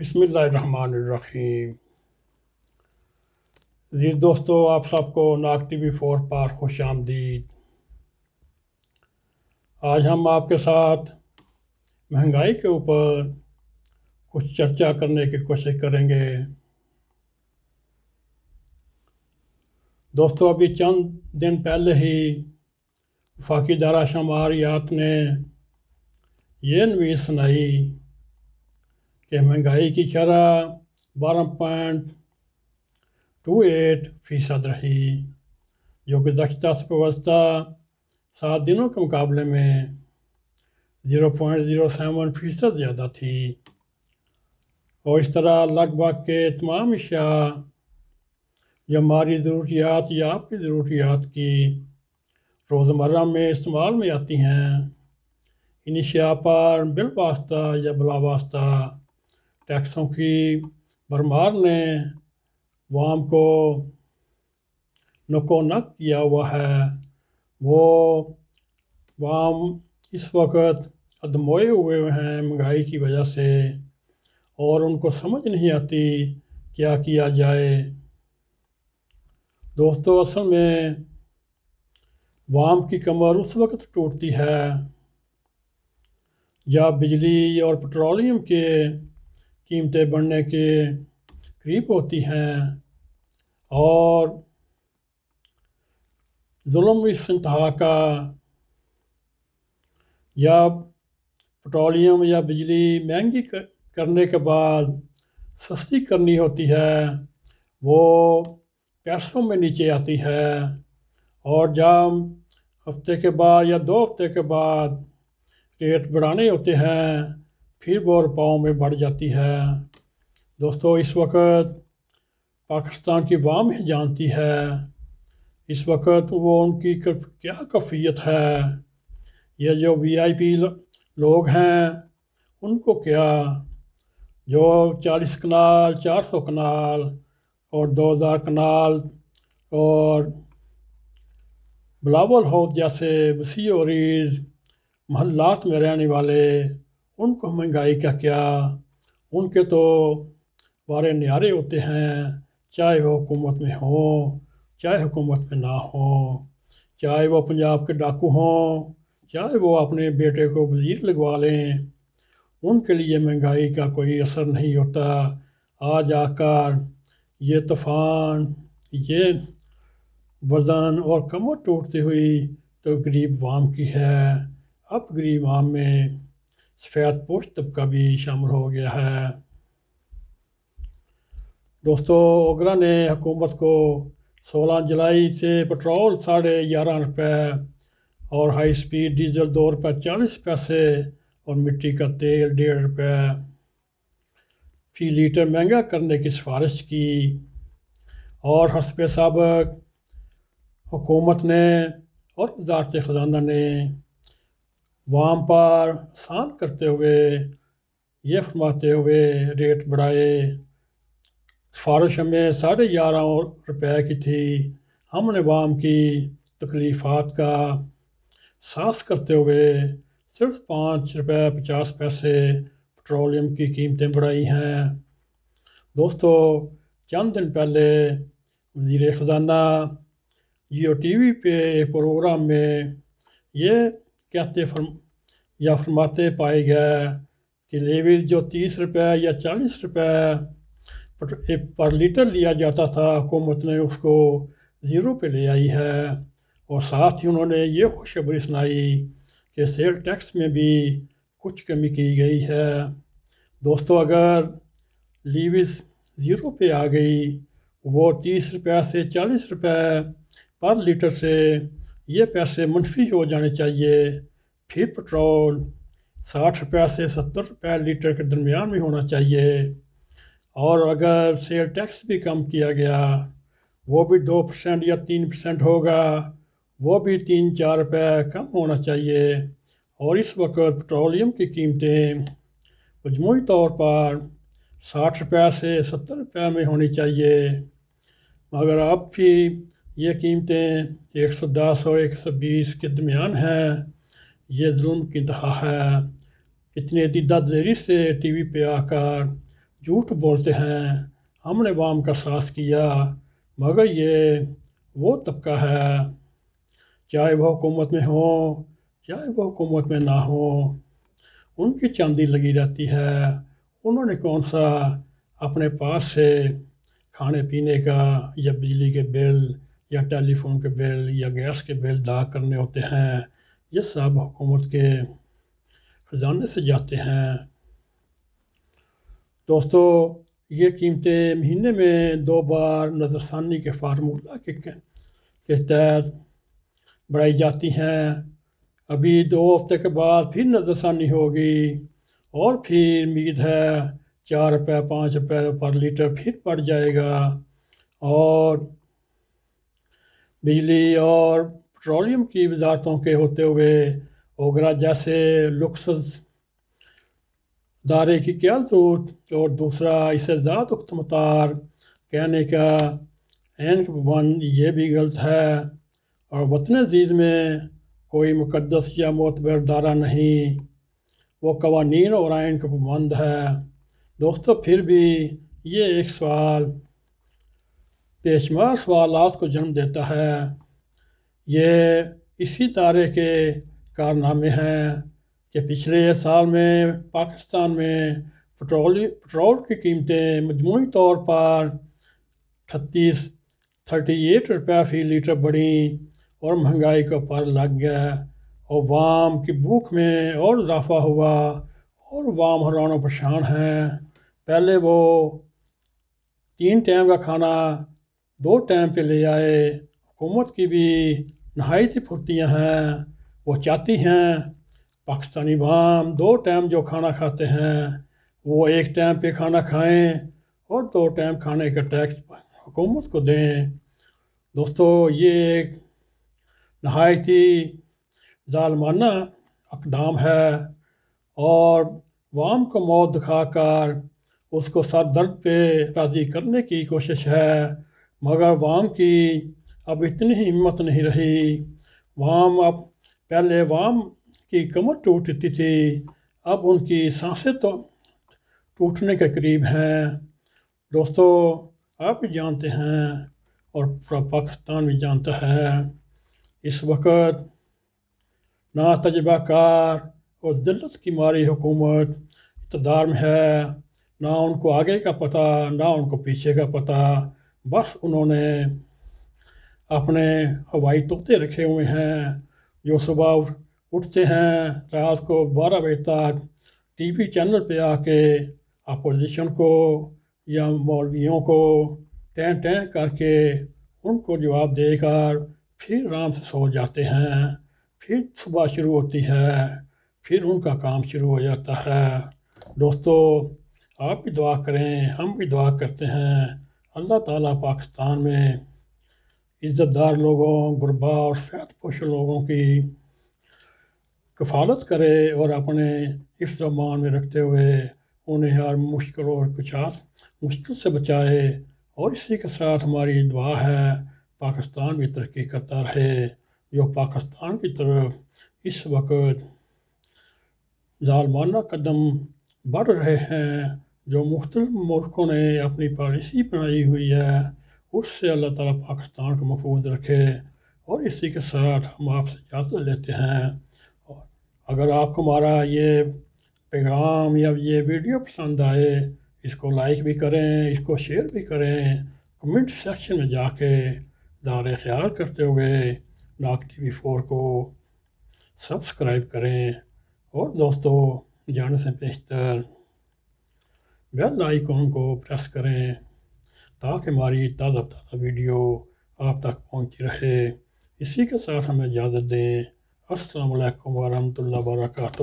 बसमीम जी दोस्तों आप सबको नाग टी वी फोर पर खुश आमदीद आज हम आपके साथ महंगाई के ऊपर कुछ चर्चा करने की कोशिश करेंगे दोस्तों अभी चंद दिन पहले ही फाकी दारा शमारियात ने ये नवीज सुनाई कि महंगाई की शरह बारह पॉइंट टू एट फ़ीसद रही जो कि दक्षता से सात दिनों के मुकाबले में ज़ीरो पॉइंट ज़ीरो सेवन फ़ीसद ज़्यादा थी और इस तरह लगभग के तमाम अशिया जो हमारी ज़रूरियात या आपकी ज़रूरियात की रोज़मर्रा में इस्तेमाल में आती हैं इन अशिया पर बिल वास्ता या वास्ता टैक्सों की भरमार ने वाम को नको नक किया हुआ है वो वाम इस वक्त अदमोए हुए हैं महंगाई की वजह से और उनको समझ नहीं आती क्या किया जाए दोस्तों असल में वाम की कमर उस वक्त टूटती है जब बिजली और पेट्रोलियम के कीमतें बढ़ने के करीब होती हैं और जुल्म इसतहा का या पेट्रोलियम या बिजली महंगी करने के बाद सस्ती करनी होती है वो पैसों में नीचे आती है और जब हफ्ते के बाद या दो हफ्ते के बाद रेट बढ़ाने होते हैं फिर गौर पाँव में बढ़ जाती है दोस्तों इस वक्त पाकिस्तान की वाम ही जानती है इस वक्त वो उनकी क्या कफ़ीत है ये जो वीआईपी लोग हैं उनको क्या जो चालीस कनाल चार सौ कनाल और दो हज़ार कनाल और बलावल हाउस जैसे बसी और महल्लात में रहने वाले उनको महंगाई का क्या उनके तो बारे न्यारे होते हैं चाहे वो हुकूमत में हो चाहे हुकूमत में ना हो चाहे वो पंजाब के डाकू हों चाहे वो अपने बेटे को वजीर लगवा लें उनके लिए महंगाई का कोई असर नहीं होता आ जाकर ये तूफ़ान ये वज़न और कमर टूटती हुई तो गरीब वाम की है अब गरीब आम में सफ़ेद पोष तबका भी शामिल हो गया है दोस्तों ओगरा ने हुकूमत को 16 जुलाई से पेट्रोल साढ़े ग्यारह रुपये और हाई स्पीड डीजल दो रुपये चालीस पैसे और मिट्टी का तेल डेढ़ रुपये फी लीटर महंगा करने की सिफारिश की और हसब सबक हुकूमत ने और वजारत ख़जाना ने वाम पार शान करते हुए ये फरमाते हुए रेट बढ़ाए सिफारिश हमें साढ़े ग्यारह रुपए की थी हमने वाम की तकलीफ़ात का सास करते हुए सिर्फ पाँच रुपये पचास पैसे पेट्रोलियम की कीमतें बढ़ाई हैं दोस्तों चंद दिन पहले वजीर ख़जाना जियो टी वी पे एक प्रोग्राम में ये कहते फरम या फरमाते पाए गए कि लेवी जो तीस रुपए या चालीस रुपए पर लीटर लिया जाता था हुकूमत ने उसको ज़ीरो पे ले आई है और साथ ही उन्होंने ये खुशखबरी सुनाई कि सेल टैक्स में भी कुछ कमी की गई है दोस्तों अगर लीविस ज़ीरो पे आ गई वो तीस रुपये से चालीस रुपये पर लीटर से ये पैसे मुनफी हो जाने चाहिए फिर पेट्रोल साठ रुपये से सत्तर रुपये लीटर के दरमियान में होना चाहिए और अगर सेल टैक्स भी कम किया गया वो भी दो परसेंट या तीन परसेंट होगा वो भी तीन चार रुपये कम होना चाहिए और इस वक्त पेट्रोलियम की कीमतें मजमू तौर पर साठ रुपये से सत्तर रुपये में होनी चाहिए मगर अब भी ये कीमतें एक सौ दस और एक सौ बीस के दरमियान हैं ये जुल्म की इंतहा है इतने दिदा देरी से टी वी पर आकर झूठ बोलते हैं हमने वाम का साथ किया मगर ये वो तबका है चाहे वह हुकूमत में हो चाहे वह हुकूमत में ना हो उनकी चांदी लगी रहती है उन्होंने कौन सा अपने पास से खाने पीने का या बिजली के बिल या टेलीफोन के बिल या गैस के बिल अदा करने होते हैं ये सब हुकूमत के ख़जाने से जाते हैं दोस्तों ये कीमतें महीने में दो बार नज़रसानी के फार्मूला के, के तहत बढ़ाई जाती हैं अभी दो हफ्ते के बाद फिर नज़रसानी होगी और फिर उम्मीद है चार रुपये पाँच रुपये पर लीटर फिर बढ़ जाएगा और बिजली और पेट्रोलियम की वजारतों के होते हुए ओगरा जैसे लुक्स दारे की क्या ज़रूरत और दूसरा इसे ज़्यादा उख्तमतार कहने का एन वन ये भी गलत है और वतन अजीज़ में कोई मुकदस या मोतबर दारा नहीं वो कवानीन और आयन का पाबंद है दोस्तों फिर भी ये एक सवाल पेशमाश सवालत को जन्म देता है ये इसी तारे के कारनामे हैं कि पिछले साल में पाकिस्तान में पेट्रोल पेट्रोल की कीमतें मजमू तौर पर अठतीस थर्टी एट रुपया फी लीटर बढ़ी और महंगाई का पर लग गया और वाम की भूख में और इजाफा हुआ और वाम हरानों परेशान हैं पहले वो तीन टाइम का खाना दो टाइम पे ले आए हुकूमत की भी नहायत फुर्तियाँ हैं वो चाहती हैं पाकिस्तानी वाम दो टाइम जो खाना खाते हैं वो एक टाइम पे खाना खाएं और दो टाइम खाने का टैक्स हुकूमत को दें दोस्तों ये एक नहायत ही जालमाना अकदाम है और वाम को मौत दिखाकर उसको सर दर्द पे राज़ी करने की कोशिश है मगर वाम की अब इतनी हिम्मत नहीं रही वाम अब पहले वाम की कमर टूटती थी अब उनकी सांसें तो टूटने के करीब हैं दोस्तों आप भी जानते हैं और पूरा पाकिस्तान भी जानता है इस वक्त ना तजर्बाकार और दिल्लत की मारी हुकूमत इतदार में है ना उनको आगे का पता ना उनको पीछे का पता बस उन्होंने अपने हवाई तोते रखे हुए हैं जो सुबह उठते हैं रात को बारह बजे तक टीवी चैनल पे आके अपोजिशन को या मौलवियों को टें टें करके उनको जवाब देकर फिर आराम से सो जाते हैं फिर सुबह शुरू होती है फिर उनका काम शुरू हो जाता है दोस्तों आप भी दुआ करें हम भी दुआ करते हैं अल्लाह ताला पाकिस्तान में इज़्ज़तदार लोगों गुरबा और सफ़ैद पोश लोगों की कफालत करे और अपने जमान में रखते हुए उन्हें हर मुश्किल और कुचास मुश्किल से बचाए और इसी के साथ हमारी दुआ है पाकिस्तान भी तरक्की करता रहे जो पाकिस्तान की तरफ इस वक्त जालमाना कदम बढ़ रहे हैं जो मुख्त मुल्कों ने अपनी पॉलिसी बनाई हुई है उससे अल्लाह ताला पाकिस्तान को महफूज रखे और इसी के साथ हम आपसे इजाज़त लेते हैं और अगर आपको हमारा ये पैगाम या ये वीडियो पसंद आए इसको लाइक भी करें इसको शेयर भी करें कमेंट सेक्शन में जाके दार ख्याल करते हुए नाक टी वी फोर को सब्सक्राइब करें और दोस्तों जाने से बेहतर बेल आइकॉन को प्रेस करें ताकि हमारी ताज़ा ताज़ा वीडियो आप तक पहुँची रहे इसी के साथ हमें इजाज़त दें असलकम वरहमल वर्का